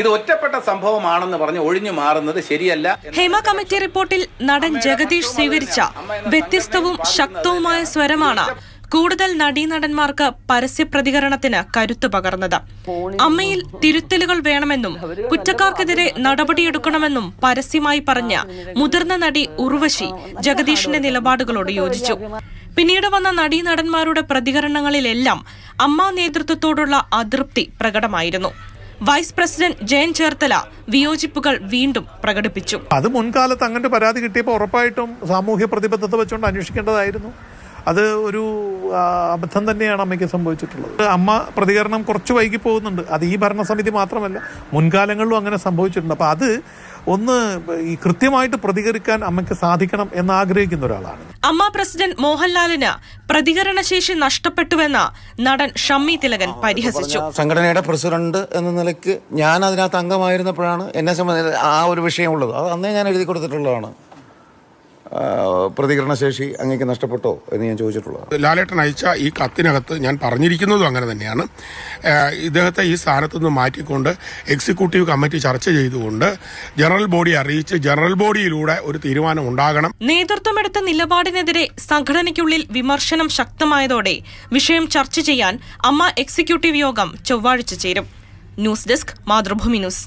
ഇത് ഒറ്റപ്പെട്ട സംഭവമാണെന്ന് പറഞ്ഞ് ഒഴിഞ്ഞു മാറുന്നത് ശരിയല്ല ഹേമ കമ്മിറ്റി റിപ്പോർട്ടിൽ നടൻ ജഗദീഷ് സ്വീകരിച്ച വ്യത്യസ്തവും ശക്തവുമായ സ്വരമാണ് കൂടുതൽ നടീനടന്മാർക്ക് പരസ്യ പ്രതികരണത്തിന് കരുത്ത് പകർന്നത് അമ്മയിൽ തിരുത്തലുകൾ വേണമെന്നും കുറ്റക്കാർക്കെതിരെ നടപടിയെടുക്കണമെന്നും പരസ്യമായി പറഞ്ഞ മുതിർന്ന നടി ഉർവശി ജഗദീഷിന്റെ നിലപാടുകളോട് യോജിച്ചു പിന്നീട് വന്ന നടീനടന്മാരുടെ പ്രതികരണങ്ങളിലെല്ലാം അമ്മ നേതൃത്വത്തോടുള്ള അതൃപ്തി പ്രകടമായിരുന്നു വൈസ് പ്രസിഡന്റ് ജയൻ ചേർത്തല വിയോജിപ്പുകൾ വീണ്ടും പ്രകടിപ്പിച്ചു അത് മുൻകാലത്ത് അങ്ങനെ പരാതി കിട്ടിയപ്പോൾ ഉറപ്പായിട്ടും സാമൂഹ്യ പ്രതിബദ്ധത വെച്ചുകൊണ്ട് അന്വേഷിക്കേണ്ടതായിരുന്നു അത് ഒരു അബദ്ധം തന്നെയാണ് അമ്മയ്ക്ക് സംഭവിച്ചിട്ടുള്ളത് അമ്മ പ്രതികരണം കുറച്ച് വൈകി പോകുന്നുണ്ട് അത് ഈ ഭരണസമിതി മാത്രമല്ല മുൻകാലങ്ങളിലും അങ്ങനെ സംഭവിച്ചിട്ടുണ്ട് അപ്പോൾ അത് ഒന്ന് ഈ കൃത്യമായിട്ട് പ്രതികരിക്കാൻ അമ്മയ്ക്ക് സാധിക്കണം എന്ന് ആഗ്രഹിക്കുന്ന ഒരാളാണ് അമ്മ പ്രസിഡന്റ് മോഹൻലാലിന് പ്രതികരണശേഷി നഷ്ടപ്പെട്ടുവെന്ന നടൻ ഷമ്മി തിലകൻ പരിഹസിച്ചു സംഘടനയുടെ പ്രസിഡന്റ് എന്ന നിലയ്ക്ക് ഞാൻ അതിനകത്ത് അംഗമായിരുന്നപ്പോഴാണ് എന്നെ സംബന്ധിച്ച് ആ ഒരു വിഷയമുള്ളത് അത് അന്നേ ഞാൻ എഴുതി കൊടുത്തിട്ടുള്ളതാണ് പ്രതികരണശേഷി അങ്ങേക്ക് നഷ്ടപ്പെട്ടോ എന്ന് ഞാൻ ചോദിച്ചിട്ടുള്ളത് ലാലേട്ടൻ അയച്ച ഈ കത്തിനകത്ത് ഞാൻ പറഞ്ഞിരിക്കുന്നതും അങ്ങനെ തന്നെയാണ് ഇദ്ദേഹത്തെ ഈ സ്ഥാനത്തുനിന്ന് മാറ്റിക്കൊണ്ട് എക്സിക്യൂട്ടീവ് കമ്മിറ്റി ചർച്ച ചെയ്തുകൊണ്ട് ജനറൽ ബോഡി അറിയിച്ച് ജനറൽ ബോഡിയിലൂടെ ഒരു തീരുമാനം ഉണ്ടാകണം നേതൃത്വമെടുത്ത നിലപാടിനെതിരെ സംഘടനയ്ക്കുള്ളിൽ വിമർശനം ശക്തമായതോടെ വിഷയം ചർച്ച ചെയ്യാൻ അമ്മ എക്സിക്യൂട്ടീവ് യോഗം ചൊവ്വാഴ്ച ചേരും ന്യൂസ് ഡെസ്ക് മാതൃഭൂമി ന്യൂസ്